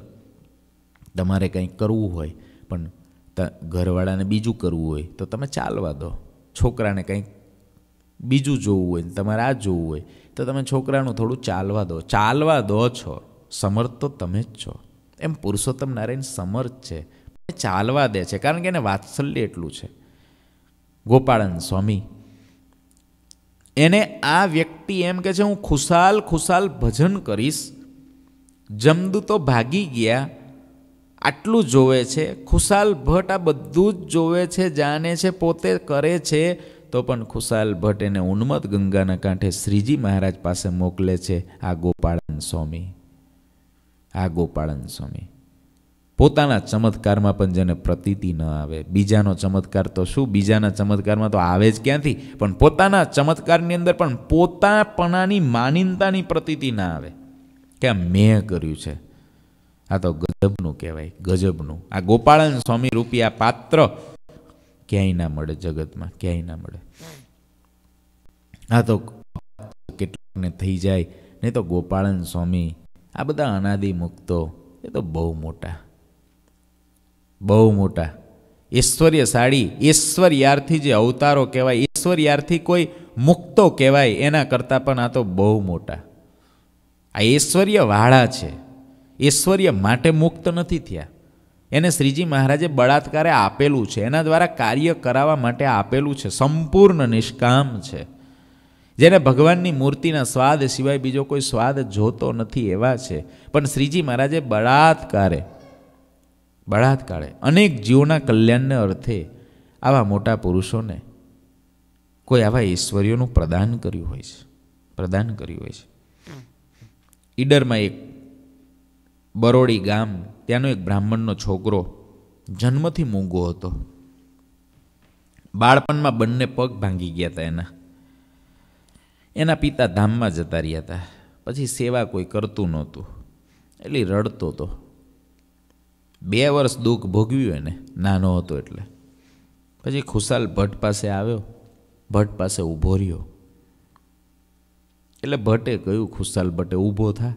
તમારે કંઈક કરવું હોય પણ ઘરવાળાને બીજું કરવું હોય તો તમે ચાલવા દો છોકરાને કંઈક બીજું જોવું હોય તમારે આ જોવું હોય તો તમે છોકરાનું થોડું ચાલવા દો ચાલવા દો છો સમર્થ તો તમે જ છો એમ પુરુષોત્તમ નારાયણ સમર્થ છે એ ચાલવા દે છે કારણ કે એને વાત્સલ્ય એટલું છે ગોપાળન સ્વામી એને આ વ્યક્તિ એમ કે છે હું ખુશાલ ખુશાલ ભજન કરીશ તો ભાગી ગયા આટલું જોવે છે ખુશાલ ભટ્ટ આ બધું જ જોવે છે જાણે છે પોતે કરે છે તો પણ ખુશાલ ભટ્ટ એને ઉન્મત ગંગાના કાંઠે શ્રીજી મહારાજ પાસે મોકલે છે આ ગોપાળન સ્વામી આ ગોપાળન સ્વામી પોતાના ચમત્કારમાં પણ જેને પ્રતીતિ ન આવે બીજાનો ચમત્કાર તો શું બીજાના ચમત્કારમાં તો આવે જ ક્યાંથી પણ પોતાના ચમત્કારની અંદર પણ પોતાપણાની માનિંતાની પ્રતીતિ ના આવે કે આ મેં કર્યું છે આ તો ગજબનું કહેવાય ગજબનું આ ગોપાળન સ્વામી રૂપિયા પાત્ર ક્યાંય ના મળે જગતમાં ક્યાંય ના મળે આ તો કેટલાકને થઈ જાય નહીં તો ગોપાળન સ્વામી આ બધા અનાદિ મુક્તો એ તો બહુ મોટા બહુ મોટા ઐશ્વર્ય સાડી ઐશ્વર્યાર્થી જે અવતારો કહેવાય ઐશ્વર્યાર્થી કોઈ મુક્તો કહેવાય એના કરતાં પણ આ તો બહુ મોટા આ ઐશ્વર્ય વાળા છે ઐશ્વર્ય માટે મુક્ત નથી થયા એને શ્રીજી મહારાજે બળાત્કારે આપેલું છે એના દ્વારા કાર્ય કરાવવા માટે આપેલું છે સંપૂર્ણ નિષ્કામ છે જેને ભગવાનની મૂર્તિના સ્વાદ સિવાય બીજો કોઈ સ્વાદ જોતો નથી એવા છે પણ શ્રીજી મહારાજે બળાત્કારે બળાત્કારે અનેક જીવોના કલ્યાણને અર્થે આવા મોટા પુરુષોને કોઈ આવા ઈશ્વરીઓનું પ્રદાન કર્યું હોય છે પ્રદાન કર્યું હોય છે ઈડરમાં એક બરોડી ગામ ત્યાંનો એક બ્રાહ્મણનો છોકરો જન્મથી મૂંગો હતો બાળપણમાં બંને પગ ભાંગી ગયા હતા એના એના પિતા ધામમાં જતા રહ્યા હતા પછી સેવા કોઈ કરતું નહોતું એટલે રડતો હતો બે વર્ષ દુઃખ ભોગવ્યું એને નાનો હતો એટલે પછી ખુશાલ ભટ્ટ પાસે આવ્યો ભટ્ટ પાસે ઊભો રહ્યો એટલે ભટ્ટે કહ્યું ખુશાલ ભટ્ટે ઊભો થા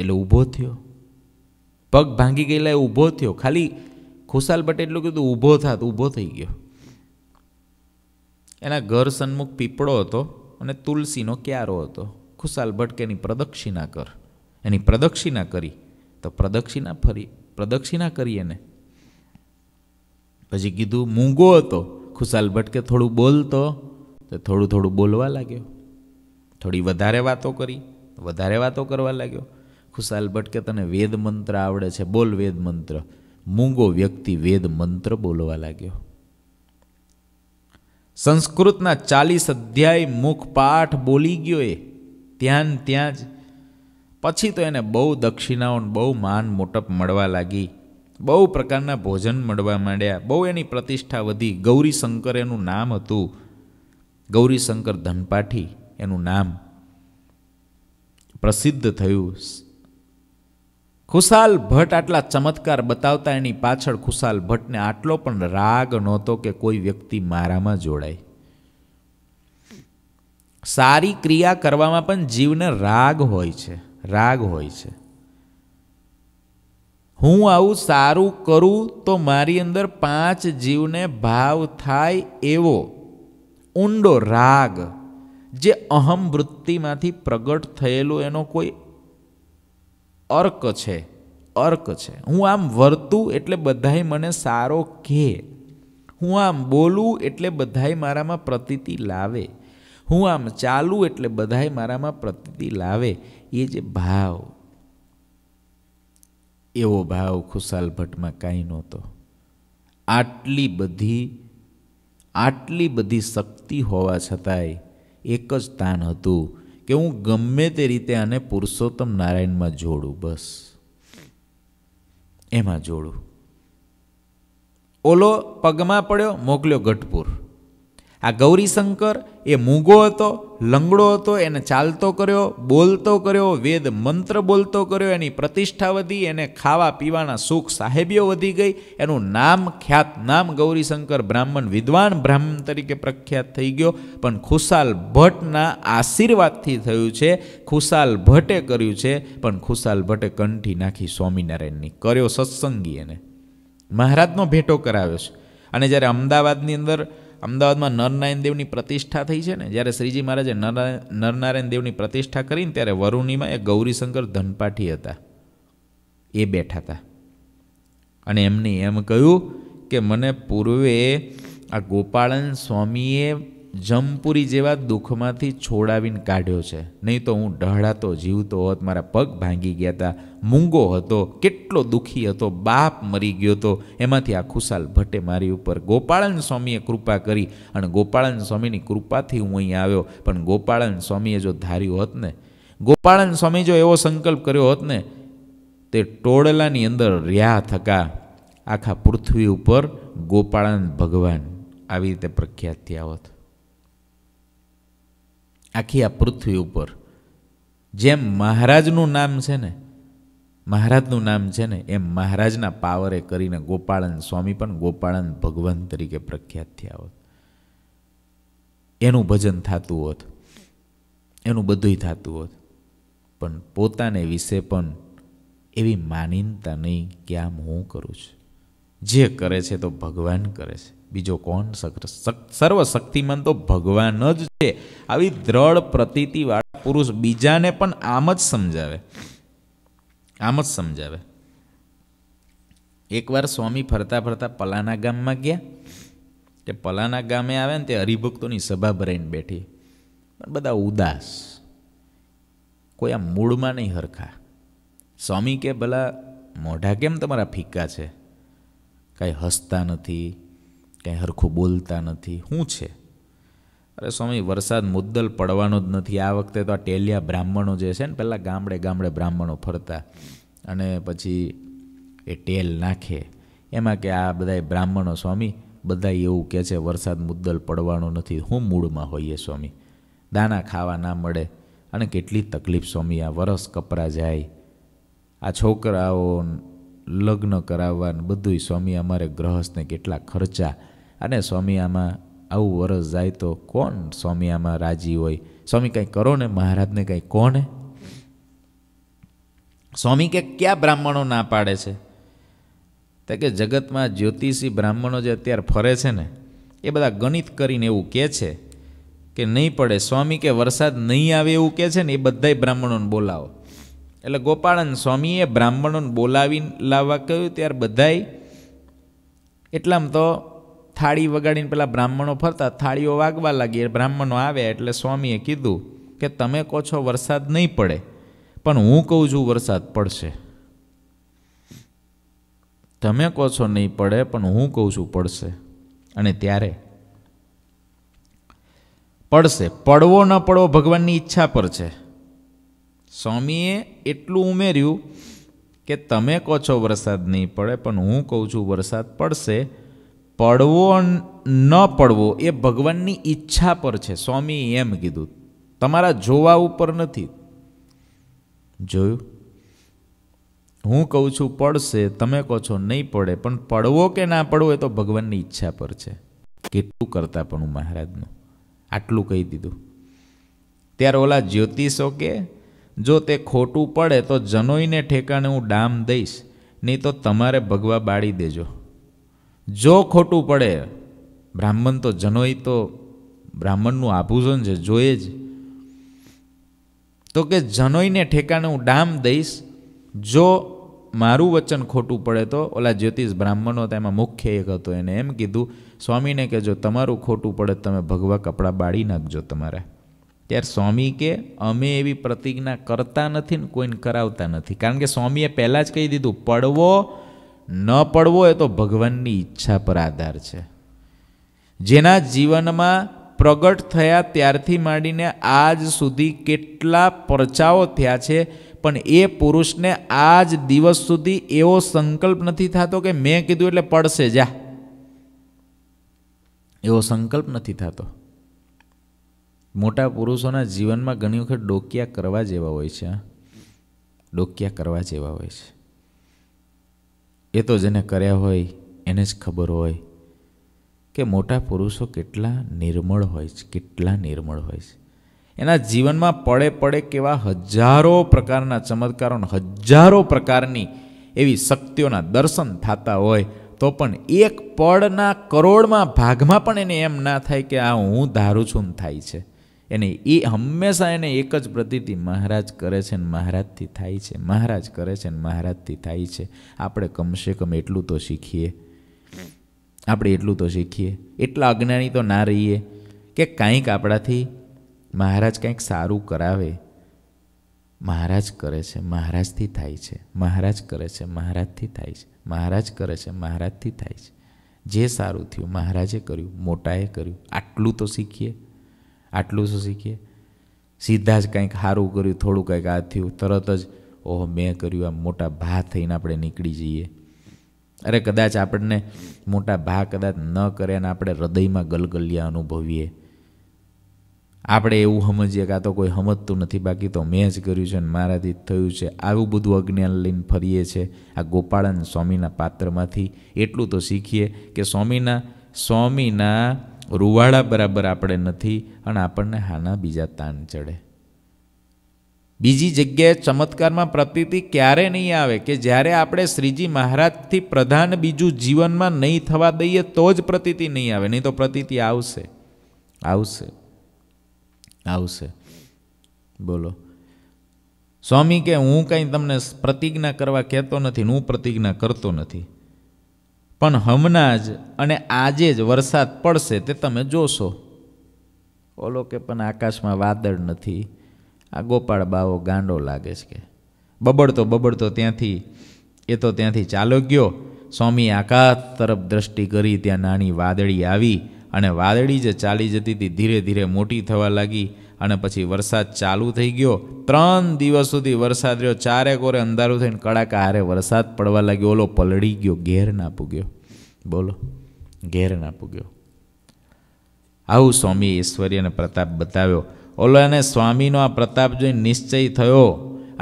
એટલે ઊભો થયો પગ ભાંગી ગયેલા એ ઊભો થયો ખાલી ખુશાલ ભટ્ટ એટલું કીધું ઊભો થાત ઊભો થઈ ગયો એના ઘર સન્મુખ પીપળો હતો અને તુલસીનો ક્યારો હતો ખુશાલ ભટ્ટ એની પ્રદક્ષિણા કર એની પ્રદક્ષિણા કરી તો પ્રદક્ષિણા ફરી પ્રદક્ષિણા કરી એને પછી કીધું મૂંગો હતો ખુશાલ ભટ્ટ કે થોડું બોલતો તો થોડું થોડું બોલવા લાગ્યો થોડી વધારે વાતો કરી વધારે વાતો કરવા લાગ્યો ખુશાલ ભટ્ટ કે તને વેદ મંત્ર આવડે છે બોલ વેદ મંત્ર મૂંગો વ્યક્તિ વેદ મંત્ર બોલવા લાગ્યો સંસ્કૃતના ચાલીસ અધ્યાય મુખ પાઠ બોલી ગયો એ ત્યાં ત્યાં જ પછી તો એને બહુ દક્ષિણાઓ બહુ માન મોટપ મળવા લાગી બહુ પ્રકારના ભોજન મળવા માંડ્યા બહુ એની પ્રતિષ્ઠા વધી ગૌરીશંકર એનું નામ હતું ગૌરીશંકર ધનપાઠી એનું નામ પ્રસિદ્ધ થયું ખુશાલ ભટ્ટ આટલા ચમત્કાર બતાવતા એની પાછળ ખુશાલ ભટ્ટને આટલો પણ રાગ નહોતો કે કોઈ વ્યક્તિ મારામાં જોડાય સારી ક્રિયા કરવામાં પણ જીવને રાગ હોય છે રાગ હોય છે હું આવું સારું કરું તો મારી અંદર પાંચ જીવને ભાવ થાય એવો ઊંડો રાગ જે અહમ વૃત્તિમાંથી પ્રગટ થયેલો એનો કોઈ અર્ક છે અર્ક છે હું આમ વર્તું એટલે બધાએ મને સારો કહે હું આમ બોલું એટલે બધાએ મારામાં પ્રતીતિ લાવે હું આમ ચાલું એટલે બધાએ મારામાં પ્રતીતિ લાવે એ જે ભાવ એવો ભાવ ખુશાલ ભટ્ટમાં કાંઈ નહોતો આટલી બધી આટલી બધી શક્તિ હોવા છતાંય એક જ તાન હતું કે હું ગમે તે રીતે આને પુરુષોત્તમ નારાયણમાં જોડું બસ એમાં જોડું ઓલો પગમાં પડ્યો મોકલ્યો ગઢપુર આ ગૌરીશંકર એ મૂગો હતો લંગડો હતો એને ચાલતો કર્યો બોલતો કર્યો વેદ મંત્ર બોલતો કર્યો એની પ્રતિષ્ઠા વધી એને ખાવા પીવાના સુખ સાહેબીઓ વધી ગઈ એનું નામ ખ્યાત નામ ગૌરીશંકર બ્રાહ્મણ વિદ્વાન બ્રાહ્મણ તરીકે પ્રખ્યાત થઈ ગયો પણ ખુશાલ ભટ્ટના આશીર્વાદથી થયું છે ખુશાલ ભટ્ટે કર્યું છે પણ ખુશાલ ભટ્ટે કંઠી નાખી સ્વામિનારાયણની કર્યો સત્સંગી એને મહારાજનો ભેટો કરાવ્યો છે અને જ્યારે અમદાવાદની અંદર અમદાવાદમાં નરનારાયણ દેવની પ્રતિષ્ઠા થઈ છે ને જ્યારે શ્રીજી મહારાજે નરનારાયણ દેવની પ્રતિષ્ઠા કરીને ત્યારે વરુણીમાં એ ગૌરીશંકર ધનપાઠી હતા એ બેઠા હતા અને એમને એમ કહ્યું કે મને પૂર્વે આ ગોપાળન સ્વામીએ જમપુરી જેવા દુઃખમાંથી છોડાવીને કાઢ્યો છે નહીં તો હું ઢહળાતો જીવતો હોત મારા પગ ભાંગી ગયા હતા મૂંગો હતો કેટલો દુઃખી હતો બાપ મરી ગયો હતો એમાંથી આ ખુશાલ ભટ્ટે મારી ઉપર ગોપાળન સ્વામીએ કૃપા કરી અને ગોપાળન સ્વામીની કૃપાથી હું અહીં આવ્યો પણ ગોપાળન સ્વામીએ જો ધાર્યું હોત ને ગોપાળન સ્વામી જો એવો સંકલ્પ કર્યો હોત ને તે ટોળલાની અંદર રહ્યા થકા આખા પૃથ્વી ઉપર ગોપાળન ભગવાન આવી રીતે પ્રખ્યાત થયા હોત આખી આ પૃથ્વી ઉપર જેમ મહારાજનું નામ છે ને મહારાજનું નામ છે ને એમ મહારાજના પાવરે કરીને ગોપાળન સ્વામી પણ ગોપાળન ભગવાન તરીકે પ્રખ્યાત થયા હોત એનું ભજન થતું હોત એનું બધુંય થતું હોત પણ પોતાને વિશે પણ એવી માનીનતા નહીં કે આમ હું કરું છું જે કરે છે તો ભગવાન કરે છે બીજો કોણ સર્વશક્તિમાન તો ભગવાન જ છે આવી દ્રઢ પ્રતીતિવાળા પુરુષ બીજાને પણ આમ જ સમજાવે આમ જ સમજાવે એકવાર સ્વામી ફરતા ફરતા પલાના ગામમાં ગયા તે પલાના ગામે આવે ને તે હરિભક્તોની સભા ભરાઈને બેઠી પણ બધા ઉદાસ કોઈ આ મૂળમાં નહીં હરખા સ્વામી કે ભલા મોઢા કેમ તમારા ફિક્કા છે કાંઈ હસતા નથી કંઈ હરખું બોલતા નથી શું છે અરે સ્વામી વરસાદ મુદ્દલ પડવાનો જ નથી આ વખતે તો આ ટેલિયા બ્રાહ્મણો જે છે ને પહેલાં ગામડે ગામડે બ્રાહ્મણો ફરતા અને પછી એ ટેલ નાખે એમાં કે આ બધા બ્રાહ્મણો સ્વામી બધા એવું કહે છે વરસાદ મુદ્દલ પડવાનો નથી હું મૂળમાં હોઈએ સ્વામી દાણા ખાવા ના મળે અને કેટલી તકલીફ સ્વામી આ વરસ કપરા જાય આ છોકરાઓ લગ્ન કરાવવા બધુંય સ્વામી અમારે ગ્રહસ્થને કેટલા ખર્ચા અને સ્વામી આમાં આવું વરસ જાય તો કોણ સ્વામી આમાં રાજી હોય સ્વામી કંઈ કરો ને મહારાજને કંઈ કોને સ્વામી કે ક્યાં બ્રાહ્મણો ના પાડે છે તો કે જગતમાં જ્યોતિષી બ્રાહ્મણો જે અત્યારે ફરે છે ને એ બધા ગણિત કરીને એવું કહે છે કે નહીં પડે સ્વામી કે વરસાદ નહીં આવે એવું કહે છે ને એ બધાય બ્રાહ્મણોને બોલાવો એટલે ગોપાળન સ્વામીએ બ્રાહ્મણોને બોલાવી લાવવા કહ્યું ત્યારે બધાય એટલામાં તો થાળી વગાડીને પેલા બ્રાહ્મણો ફરતા થાળીઓ વાગવા લાગી બ્રાહ્મણો આવે એટલે સ્વામીએ કીધું કે તમે કહો છો વરસાદ નહીં પડે પણ હું કહું છું વરસાદ પડશે તમે કહો છો નહીં પડે પણ હું કહું છું પડશે અને ત્યારે પડશે પડવો ન પડવો ભગવાનની ઈચ્છા પર છે સ્વામીએ એટલું ઉમેર્યું કે તમે કહો છો વરસાદ નહીં પડે પણ હું કહું છું વરસાદ પડશે પડવો ન પડવો એ ભગવાનની ઈચ્છા પર છે સ્વામીએ એમ કીધું તમારા જોવા ઉપર નથી જોયું હું કહું છું પડશે તમે કહો છો નહીં પડે પણ પડવો કે ના પડવો એ તો ભગવાનની ઈચ્છા પર છે કેટલું કરતા પણ હું મહારાજનું આટલું કહી દીધું ત્યારે ઓલા જ્યોતિષો કે જો તે ખોટું પડે તો જનોઈને ઠેકાણે હું ડામ દઈશ નહીં તો તમારે ભગવા બાળી દેજો જો ખોટું પડે બ્રાહ્મણ તો જનોઈ તો બ્રાહ્મણનું આભૂષણ છે જોઈએ જ તો કે જનોઈને ઠેકાણે હું ડામ દઈશ જો મારું વચન ખોટું પડે તો ઓલા જ્યોતિષ બ્રાહ્મણો તેમાં મુખ્ય એક હતો એને એમ કીધું સ્વામીને કે જો તમારું ખોટું પડે તમે ભગવા કપડાં બાળી નાખજો તમારે ત્યારે સ્વામી કે અમે એવી પ્રતિજ્ઞા કરતા નથી ને કોઈને કરાવતા નથી કારણ કે સ્વામીએ પહેલાં જ કહી દીધું પડવો ન પડવો એ તો ભગવાનની ઈચ્છા પર આધાર છે જેના જીવનમાં પ્રગટ થયા ત્યારથી માંડીને આજ સુધી કેટલા પરચાઓ થયા છે પણ એ પુરુષને આજ દિવસ સુધી એવો સંકલ્પ નથી થતો કે મેં કીધું એટલે પડશે જા એવો સંકલ્પ નથી થતો મોટા પુરુષોના જીવનમાં ઘણી વખત ડોકિયા કરવા જેવા હોય છે ડોકિયા કરવા જેવા હોય છે એ તો જેને કર્યા હોય એને જ ખબર હોય કે મોટા પુરુષો કેટલા નિર્મળ હોય છે કેટલા નિર્મળ હોય છે એના જીવનમાં પડે પડે કેવા હજારો પ્રકારના ચમત્કારો હજારો પ્રકારની એવી શક્તિઓના દર્શન થતા હોય તો પણ એક પળના કરોડમાં ભાગમાં પણ એને એમ ના થાય કે આ હું ધારું છું થાય છે એને એ હંમેશા એને એક જ પ્રતિતિ મહારાજ કરે છે ને મહારાજથી થાય છે મહારાજ કરે છે ને મહારાજથી થાય છે આપણે કમસે કમ એટલું તો શીખીએ આપણે એટલું તો શીખીએ એટલા અજ્ઞાની તો ના રહીએ કે કાંઈક આપણાથી મહારાજ કંઈક સારું કરાવે મહારાજ કરે છે મહારાજથી થાય છે મહારાજ કરે છે મહારાજથી થાય છે મહારાજ કરે છે મહારાજથી થાય છે જે સારું થયું મહારાજે કર્યું મોટાએ કર્યું આટલું તો શીખીએ આટલું શું શીખીએ સીધા જ કંઈક સારું કર્યું થોડું કંઈક આ થયું તરત જ ઓહો મેં કર્યું આમ મોટા ભા થઈને આપણે નીકળી જઈએ અરે કદાચ આપણને મોટા ભા કદાચ ન કરે અને આપણે હૃદયમાં ગલગલિયા અનુભવીએ આપણે એવું સમજીએ કે આ તો કોઈ સમજતું નથી બાકી તો મેં જ કર્યું છે અને મારાથી જ થયું છે આવું બધું અજ્ઞાન લઈને ફરીએ છે આ ગોપાળન સ્વામીના પાત્રમાંથી એટલું તો શીખીએ કે સ્વામીના સ્વામીના રૂવાળા બરાબર આપણે નથી અને આપણને હાના બીજા તાન ચડે બીજી જગ્યાએ ચમત્કારમાં પ્રતિતિ ક્યારે નહીં આવે કે જ્યારે આપણે શ્રીજી મહારાજથી પ્રધાન બીજું જીવનમાં નહીં થવા દઈએ તો જ પ્રતિતિ નહીં આવે નહીં તો પ્રતિતિ આવશે આવશે આવશે બોલો સ્વામી કે હું કંઈ તમને પ્રતિજ્ઞા કરવા કહેતો નથી હું પ્રતિજ્ઞા કરતો નથી પણ હમણાં જ અને આજે જ વરસાદ પડશે તે તમે જોશો ઓલો કે પણ આકાશમાં વાદળ નથી આ ગોપાળ બાવો ગાંડો લાગે છે કે બબડતો બબડતો ત્યાંથી એ તો ત્યાંથી ચાલો ગયો સ્વામી આકાશ તરફ દ્રષ્ટિ કરી ત્યાં નાની વાદળી આવી અને વાદળી જે ચાલી જતી હતી ધીરે ધીરે મોટી થવા લાગી અને પછી વરસાદ ચાલુ થઈ ગયો ત્રણ દિવસ સુધી વરસાદ રહ્યો ચારે કોરે અંધારું થઈને કડાકા હારે વરસાદ પડવા લાગ્યો ઓલો પલળી ગયો ઘેર ના પૂગ્યો બોલો ઘેર ના પૂગ્યો આવું સ્વામી ઐશ્વર્ય પ્રતાપ બતાવ્યો ઓલો એને સ્વામીનો આ પ્રતાપ જોઈને નિશ્ચય થયો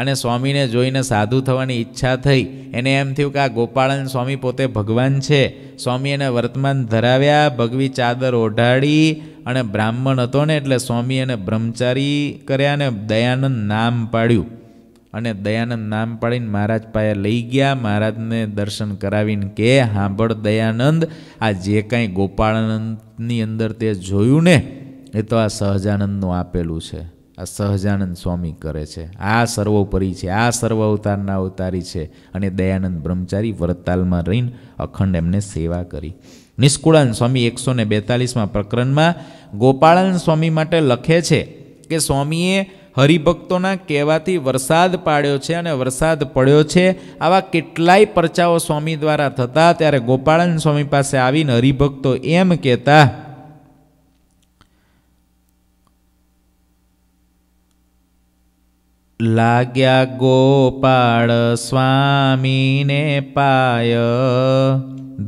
અને સ્વામીને જોઈને સાધુ થવાની ઈચ્છા થઈ એને એમ થયું કે આ ગોપાળન સ્વામી પોતે ભગવાન છે સ્વામી એને વર્તમાન ધરાવ્યા ભગવી ચાદર ઓઢાડી અને બ્રાહ્મણ હતો ને એટલે સ્વામી એને બ્રહ્મચારી કર્યા ને દયાનંદ નામ પાડ્યું અને દયાનંદ નામ પાડીને મહારાજ પાસે લઈ ગયા મહારાજને દર્શન કરાવીને કે હાંભળ દયાનંદ આ જે કાંઈ ગોપાળાનંદની અંદર તે જોયું ને એ તો આ સહજાનંદનું આપેલું છે આ સહજાનંદ સ્વામી કરે છે આ સર્વોપરી છે આ સર્વ અવતારના અવતારી છે અને દયાનંદ બ્રહ્મચારી વરતાલમાં રહીને અખંડ એમને સેવા કરી નિષ્કુળાનંદ સ્વામી એકસો ને બેતાલીસમાં પ્રકરણમાં ગોપાળાનંદ સ્વામી માટે લખે છે કે સ્વામીએ હરિભક્તોના કહેવાથી વરસાદ પાડ્યો છે અને વરસાદ પડ્યો છે આવા કેટલાય પરચાઓ સ્વામી દ્વારા થતા ત્યારે ગોપાળન સ્વામી પાસે આવીને હરિભક્તો એમ કહેતા લાગ્યા ગોપાળ સ્વામીને પાય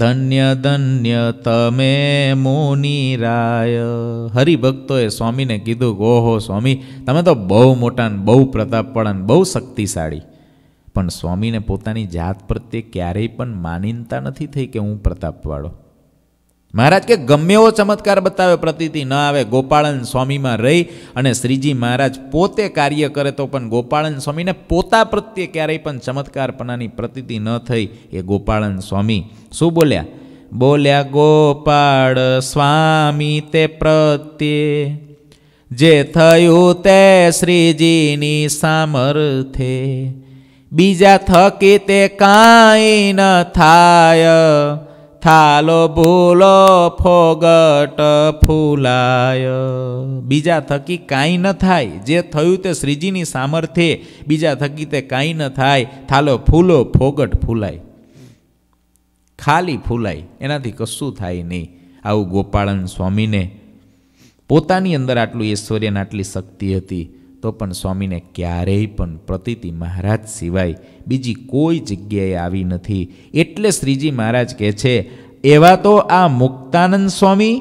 ધન્ય ધન્ય તમે મુનિરાય હરિભક્તોએ સ્વામીને કીધું ગોહો સ્વામી તમે તો બહુ મોટા ને બહુ પ્રતાપવાળા ને બહુ શક્તિશાળી પણ સ્વામીને પોતાની જાત પ્રત્યે ક્યારેય પણ માનીનતા નથી થઈ કે હું પ્રતાપવાળો મહારાજ કે ગમે એવો ચમત્કાર બતાવે પ્રતિતિ ન આવે ગોપાળન સ્વામીમાં રહી અને શ્રીજી મહારાજ પોતે કાર્ય કરે તો પણ ગોપાળન સ્વામીને પોતા પ્રત્યે ક્યારેય પણ ચમત્કારપણાની પ્રતિતિ ન થઈ એ ગોપાળન સ્વામી શું બોલ્યા બોલ્યા ગોપાળ સ્વામી તે પ્રત્યે જે થયું તે શ્રીજીની સામર્થે બીજા થકી તે કાંઈ ન થાય થાલો ભૂલો ફોગટ ફૂલાય બીજા થકી કાંઈ ન થાય જે થયું તે શ્રીજીની સામર્થ્ય બીજા થકી તે કાંઈ ન થાય થાલો ફૂલો ફોગટ ફૂલાય ખાલી ફૂલાય એનાથી કશું થાય નહીં આવું ગોપાળન સ્વામીને પોતાની અંદર આટલું ઐશ્વર્યને આટલી શક્તિ હતી તો પણ સ્વામીને ક્યારેય પણ પ્રતિતિ મહારાજ સિવાય બીજી કોઈ જગ્યાએ આવી નથી એટલે શ્રીજી મહારાજ કહે છે એવા તો આ મુક્તાનંદ સ્વામી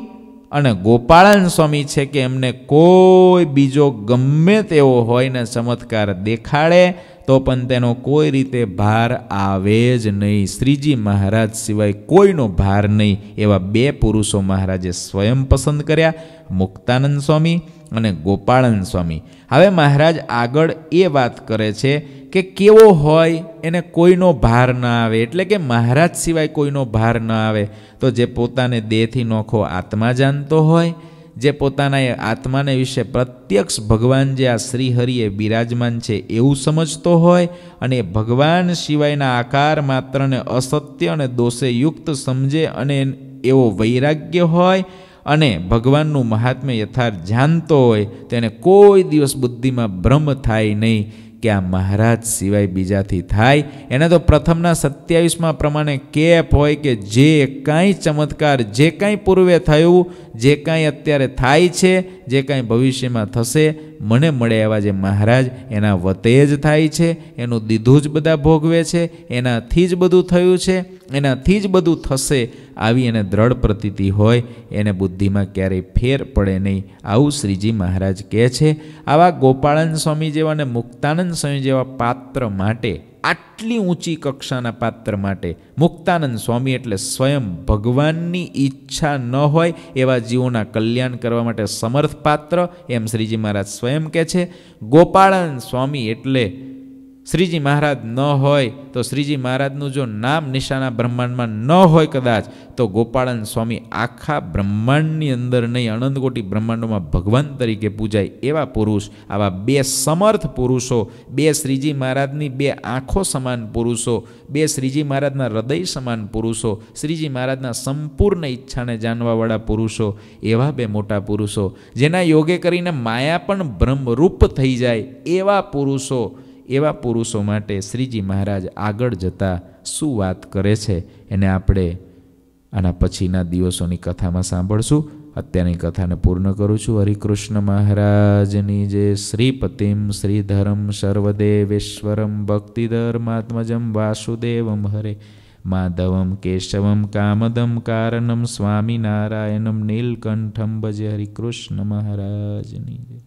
અને ગોપાળાનંદ સ્વામી છે કે એમને કોઈ બીજો ગમે તેવો હોયને ચમત્કાર દેખાડે તો પણ તેનો કોઈ રીતે ભાર આવે જ નહીં શ્રીજી મહારાજ સિવાય કોઈનો ભાર નહીં એવા બે પુરુષો મહારાજે સ્વયં પસંદ કર્યા મુક્તાનંદ સ્વામી અને ગોપાળન સ્વામી હવે મહારાજ આગળ એ વાત કરે છે કે કેવો હોય એને કોઈનો ભાર ન આવે એટલે કે મહારાજ સિવાય કોઈનો ભાર ન આવે તો જે પોતાને દેહથી નોખો આત્મા જાણતો હોય જે પોતાના એ આત્માને વિશે પ્રત્યક્ષ ભગવાન જે આ શ્રીહરિએ બિરાજમાન છે એવું સમજતો હોય અને ભગવાન સિવાયના આકાર માત્રને અસત્ય અને દોષે યુક્ત સમજે અને એવો વૈરાગ્ય હોય અને ભગવાનનું મહાત્મ્ય યથાર્થ જાણતો હોય તેને કોઈ દિવસ બુદ્ધિમાં ભ્રમ થાય નહીં કે આ મહારાજ સિવાય બીજાથી થાય એને તો પ્રથમના સત્યાવીસમાં પ્રમાણે કેપ હોય કે જે કાંઈ ચમત્કાર જે કાંઈ પૂર્વે થયું જે કાંઈ અત્યારે થાય છે જે કાંઈ ભવિષ્યમાં થશે મને મળે એવા જે મહારાજ એના વતે જ થાય છે એનું દીધું જ બધા ભોગવે છે એનાથી જ બધું થયું છે એનાથી જ બધું થશે આવી એને દ્રઢ પ્રતીતિ હોય એને બુદ્ધિમાં ક્યારેય ફેર પડે નહીં આવું શ્રીજી મહારાજ કહે છે આવા ગોપાળન સ્વામી જેવા અને મુક્તાનંદ સ્વામી જેવા પાત્ર માટે આટલી ઊંચી કક્ષાના પાત્ર માટે મુક્તાનંદ સ્વામી એટલે સ્વયં ભગવાનની ઈચ્છા ન હોય એવા જીવોના કલ્યાણ કરવા માટે સમર્થ પાત્ર એમ શ્રીજી મહારાજ સ્વયં કહે છે ગોપાળાનંદ સ્વામી એટલે શ્રીજી મહારાજ ન હોય તો શ્રીજી મહારાજનું જો નામ નિશાના બ્રહ્માંડમાં ન હોય કદાચ તો ગોપાળન સ્વામી આખા બ્રહ્માંડની અંદર નહીં અનંતકોટી બ્રહ્માંડોમાં ભગવાન તરીકે પૂજાય એવા પુરુષ આવા બે સમર્થ પુરુષો બે શ્રીજી મહારાજની બે આંખો સમાન પુરુષો બે શ્રીજી મહારાજના હૃદય સમાન પુરુષો શ્રીજી મહારાજના સંપૂર્ણ ઈચ્છાને જાણવાવાળા પુરુષો એવા બે મોટા પુરુષો જેના યોગે કરીને માયા પણ બ્રહ્મરૂપ થઈ જાય એવા પુરુષો એવા પુરુષો માટે શ્રીજી મહારાજ આગળ જતા શું વાત કરે છે એને આપણે આના પછીના દિવસોની કથામાં સાંભળશું અત્યારની કથાને પૂર્ણ કરું છું હરિકૃષ્ણ મહારાજની જે શ્રીપતિમ શ્રીધરમ સર્વદેવેશ્વરમ ભક્તિધર્માત્મજમ વાસુદેવમ હરે માધવમ કેશવમ કામદમ કારણમ સ્વામિનારાયણમ નીલકંઠમ ભજે હરિકૃષ્ણ મહારાજની જય